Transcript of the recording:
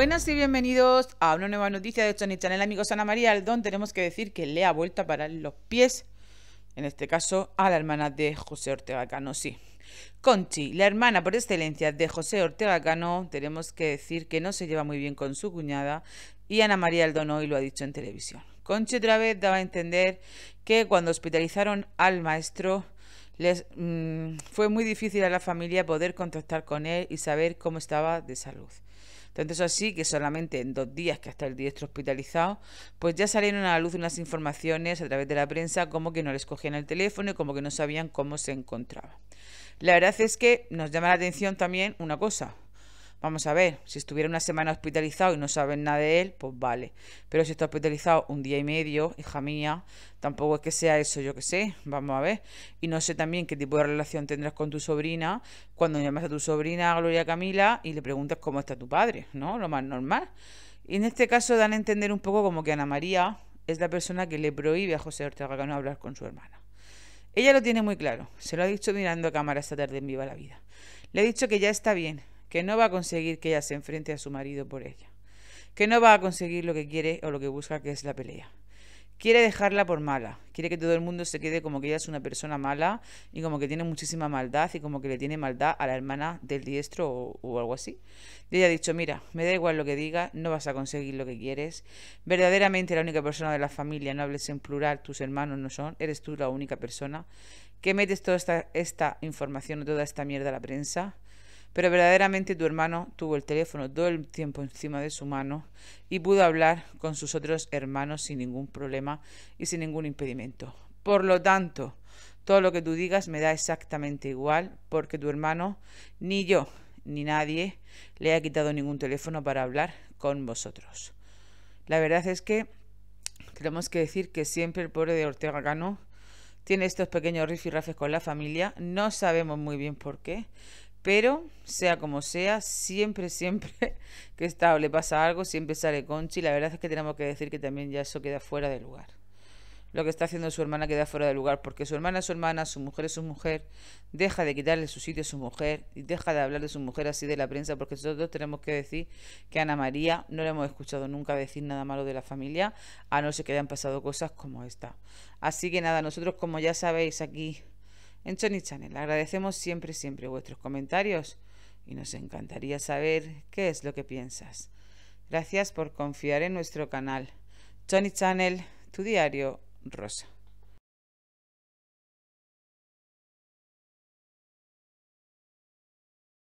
Buenas y bienvenidos a una nueva noticia de Sony Channel, amigos Ana María Aldón. Tenemos que decir que le ha vuelto a parar los pies, en este caso a la hermana de José Ortega Cano, sí. Conchi, la hermana por excelencia de José Ortega Cano, tenemos que decir que no se lleva muy bien con su cuñada y Ana María Aldón hoy lo ha dicho en televisión. Conchi otra vez daba a entender que cuando hospitalizaron al maestro les, mm, fue muy difícil a la familia poder contactar con él y saber cómo estaba de salud. Tanto es así que solamente en dos días que hasta el diestro hospitalizado, pues ya salieron a la luz unas informaciones a través de la prensa como que no les cogían el teléfono y como que no sabían cómo se encontraba. La verdad es que nos llama la atención también una cosa, Vamos a ver, si estuviera una semana hospitalizado y no saben nada de él, pues vale. Pero si está hospitalizado un día y medio, hija mía, tampoco es que sea eso, yo que sé, vamos a ver. Y no sé también qué tipo de relación tendrás con tu sobrina cuando llamas a tu sobrina Gloria Camila y le preguntas cómo está tu padre, ¿no? Lo más normal. Y en este caso dan a entender un poco como que Ana María es la persona que le prohíbe a José Ortega no hablar con su hermana. Ella lo tiene muy claro, se lo ha dicho mirando a cámara esta tarde en Viva la Vida. Le ha dicho que ya está bien, que no va a conseguir que ella se enfrente a su marido por ella, que no va a conseguir lo que quiere o lo que busca, que es la pelea. Quiere dejarla por mala, quiere que todo el mundo se quede como que ella es una persona mala y como que tiene muchísima maldad y como que le tiene maldad a la hermana del diestro o, algo así. Y ella ha dicho, mira, me da igual lo que diga, no vas a conseguir lo que quieres. Verdaderamente la única persona de la familia, no hables en plural, tus hermanos no son, eres tú la única persona que metes toda esta, esta información o toda esta mierda a la prensa pero verdaderamente tu hermano tuvo el teléfono todo el tiempo encima de su mano y pudo hablar con sus otros hermanos sin ningún problema y sin ningún impedimento. Por lo tanto, todo lo que tú digas me da exactamente igual porque tu hermano, ni yo, ni nadie le ha quitado ningún teléfono para hablar con vosotros. La verdad es que tenemos que decir que siempre el pobre de Ortega Cano tiene estos pequeños rifirrafes con la familia, no sabemos muy bien por qué, pero, sea como sea, siempre, siempre que está o le pasa algo, siempre sale Conchi. La verdad es que tenemos que decir que también ya eso queda fuera de lugar. Lo que está haciendo su hermana queda fuera de lugar, porque su hermana es su hermana, su mujer es su mujer, deja de quitarle su sitio a su mujer y deja de hablar de su mujer así de la prensa, porque nosotros tenemos que decir que Ana María no le hemos escuchado nunca decir nada malo de la familia, a no ser que hayan pasado cosas como esta. Así que nada, nosotros como ya sabéis aquí en Johnny Channel. Agradecemos siempre, siempre vuestros comentarios y nos encantaría saber qué es lo que piensas. Gracias por confiar en nuestro canal. Johnny Channel, tu diario rosa.